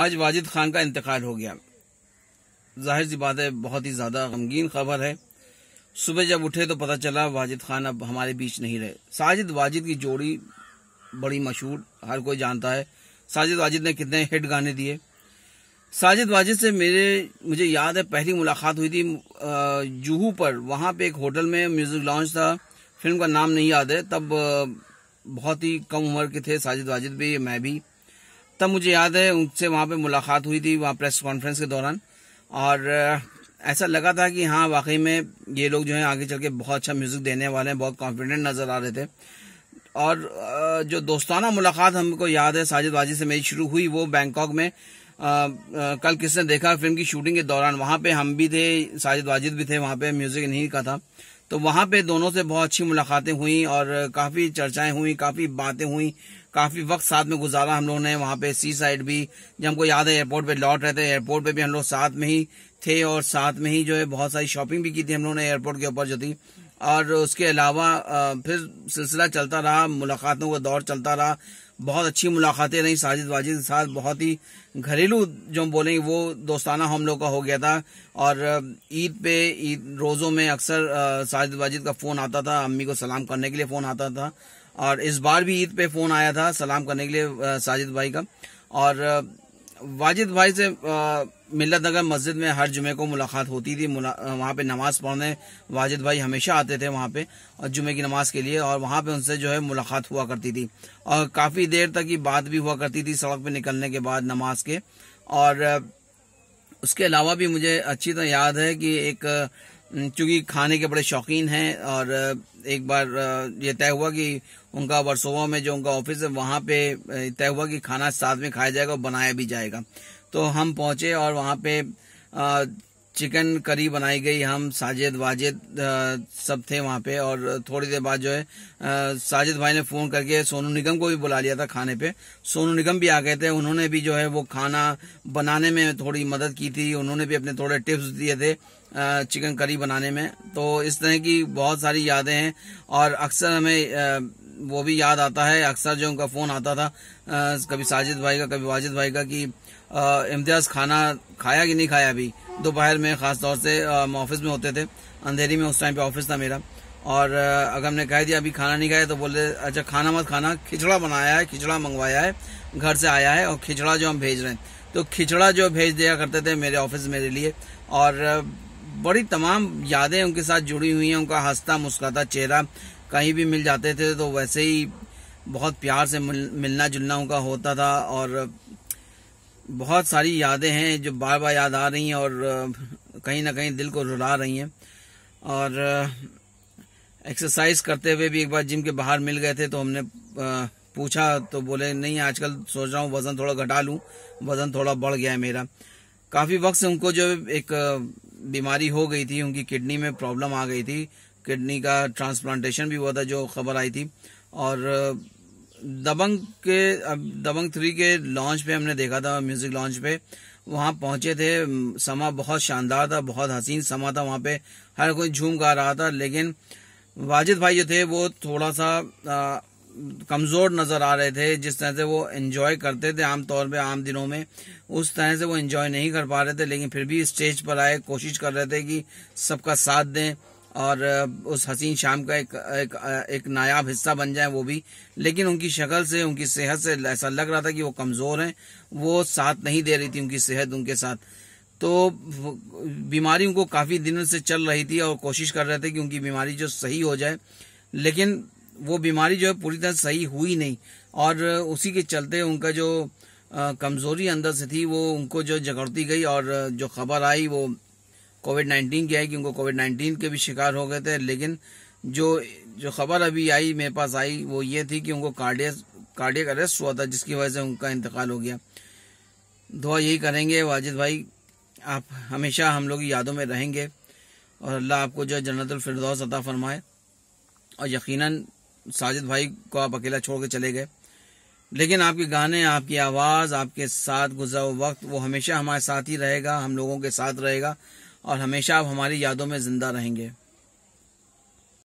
आज वाजिद खान का इंतकाल हो गया जाहिर सी बात है बहुत ही ज़्यादा गमगीन खबर है सुबह जब उठे तो पता चला वाजिद खान अब हमारे बीच नहीं रहे साजिद वाजिद की जोड़ी बड़ी मशहूर हर कोई जानता है साजिद वाजिद ने कितने हिट गाने दिए साजिद वाजिद से मेरे मुझे याद है पहली मुलाकात हुई थी जूहू पर वहां पे एक होटल में म्यूज़िक लॉन्च था फिल्म का नाम नहीं याद है तब बहुत ही कम उम्र के थे साजिद वाजिद भी मैं भी तब मुझे याद है उनसे वहाँ पे मुलाकात हुई थी वहाँ प्रेस कॉन्फ्रेंस के दौरान और ऐसा लगा था कि हाँ वाकई में ये लोग जो है आगे चल के बहुत अच्छा म्यूजिक देने वाले हैं बहुत कॉन्फिडेंट नजर आ रहे थे और जो दोस्ताना मुलाकात हमको याद है साजिद वाजी से मेरी शुरू हुई वो बैंकॉक में आ, आ, कल किसने देखा फिल्म की शूटिंग के दौरान वहाँ पे हम भी थे साजिद वाजिद भी थे वहाँ पे म्यूजिक नहीं का था तो वहाँ पे दोनों से बहुत अच्छी मुलाकातें हुई और काफ़ी चर्चाएं हुई काफ़ी बातें हुई काफी वक्त साथ में गुजारा हम लोगों ने वहाँ पे सी साइड भी जब हमको याद है एयरपोर्ट पे लौट रहे थे एयरपोर्ट पे भी हम लोग साथ में ही थे और साथ में ही जो है बहुत सारी शॉपिंग भी की थी हम लोगों ने एयरपोर्ट के ऊपर जो थी और उसके अलावा फिर सिलसिला चलता रहा मुलाकातों का दौर चलता रहा बहुत अच्छी मुलाकातें रही साजिद वाजिद के साथ बहुत ही घरेलू जो हम बोलेंगे वो दोस्ताना हम लोग का हो गया था और ईद पे ईद रोज़ों में अक्सर साजिद वाजिद का फ़ोन आता था अम्मी को सलाम करने के लिए फ़ोन आता था और इस बार भी ईद पे फ़ोन आया था सलाम करने के लिए साजिद भाई का और वाजिद भाई से मिलत नगर मस्जिद में हर जुमे को मुलाकात होती थी वहां पे नमाज पढ़ने वाजिद भाई हमेशा आते थे वहाँ पे और जुमे की नमाज के लिए और वहां पे उनसे जो है मुलाकात हुआ करती थी और काफ़ी देर तक की बात भी हुआ करती थी सड़क पे निकलने के बाद नमाज के और उसके अलावा भी मुझे अच्छी तरह याद है कि एक हम्म, चूंकि खाने के बड़े शौकीन हैं और एक बार ये तय हुआ कि उनका वर्सोवा में जो उनका ऑफिस है वहां पे तय हुआ कि खाना साथ में खाया जाएगा और बनाया भी जाएगा तो हम पहुंचे और वहां पे चिकन करी बनाई गई हम साजिद वाजिद सब थे वहाँ पे और थोड़ी देर बाद जो है साजिद भाई ने फ़ोन करके सोनू निगम को भी बुला लिया था खाने पे सोनू निगम भी आ गए थे उन्होंने भी जो है वो खाना बनाने में थोड़ी मदद की थी उन्होंने भी अपने थोड़े टिप्स दिए थे चिकन करी बनाने में तो इस तरह की बहुत सारी यादें हैं और अक्सर हमें वो भी याद आता है अक्सर जो उनका फ़ोन आता था आ, कभी साजिद भाई का कभी वाजिद भाई का कि इम्तियाज़ खाना खाया कि नहीं खाया अभी दोपहर में ख़ास तौर से हम ऑफिस में होते थे अंधेरी में उस टाइम पे ऑफिस था मेरा और अगर हमने कह दिया अभी खाना नहीं खाया तो बोले अच्छा खाना मत खाना खिचड़ा बनाया है खिचड़ा मंगवाया है घर से आया है और खिचड़ा जो हम भेज रहे हैं तो खिचड़ा जो भेज दिया करते थे मेरे ऑफिस मेरे लिए और बड़ी तमाम यादें उनके साथ जुड़ी हुई हैं उनका हंसता मुस्काता चेहरा कहीं भी मिल जाते थे तो वैसे ही बहुत प्यार से मिलना जुलना उनका होता था और बहुत सारी यादें हैं जो बार बार याद आ रही हैं और कहीं ना कहीं दिल को रुला रही हैं और एक्सरसाइज करते हुए भी एक बार जिम के बाहर मिल गए थे तो हमने पूछा तो बोले नहीं आजकल सोच रहा हूँ वज़न थोड़ा घटा लूँ वज़न थोड़ा बढ़ गया है मेरा काफ़ी वक्त से उनको जो एक बीमारी हो गई थी उनकी किडनी में प्रॉब्लम आ गई थी किडनी का ट्रांसप्लांटेशन भी हुआ था जो खबर आई थी और दबंग के अब दबंग थ्री के लॉन्च पे हमने देखा था म्यूजिक लॉन्च पे वहाँ पहुंचे थे समा बहुत शानदार था बहुत हसीन समा था वहाँ पे हर कोई झूम गा रहा था लेकिन वाजिद भाई जो थे वो थोड़ा सा कमज़ोर नज़र आ रहे थे जिस तरह से वो एंजॉय करते थे आमतौर पे आम दिनों में उस तरह से वो एंजॉय नहीं कर पा रहे थे लेकिन फिर भी स्टेज पर आए कोशिश कर रहे थे कि सबका साथ दें और उस हसीन शाम का एक एक, एक नायाब हिस्सा बन जाए वो भी लेकिन उनकी शक्ल से उनकी सेहत से ऐसा लग रहा था कि वो कमज़ोर हैं वो साथ नहीं दे रही थी उनकी सेहत उनके साथ तो बीमारी उनको काफ़ी दिनों से चल रही थी और कोशिश कर रहे थे कि उनकी बीमारी जो सही हो जाए लेकिन वो बीमारी जो है पूरी तरह सही हुई नहीं और उसी के चलते उनका जो कमज़ोरी अंदर से थी वो उनको जो जगड़ती गई और जो खबर आई वो कोविड नाइन्टीन की आई उनको कोविड नाइन्टीन के भी शिकार हो गए थे लेकिन जो जो खबर अभी आई मेरे पास आई वो ये थी कि उनको कार्डियस कार्डियक अरेस्ट हुआ था जिसकी वजह से उनका इंतकाल हो गया दुआ यही करेंगे वाजिद भाई आप हमेशा हम लोग यादों में रहेंगे और अल्लाह आपको जो जन्नत फिरदौस अता फरमाए और यकीनन साजिद भाई को आप अकेला छोड़ के चले गए लेकिन आपके गाने आपकी आवाज़ आपके साथ गुजरा वक्त वो हमेशा हमारे साथ ही रहेगा हम लोगों के साथ रहेगा और हमेशा आप हमारी यादों में ज़िंदा रहेंगे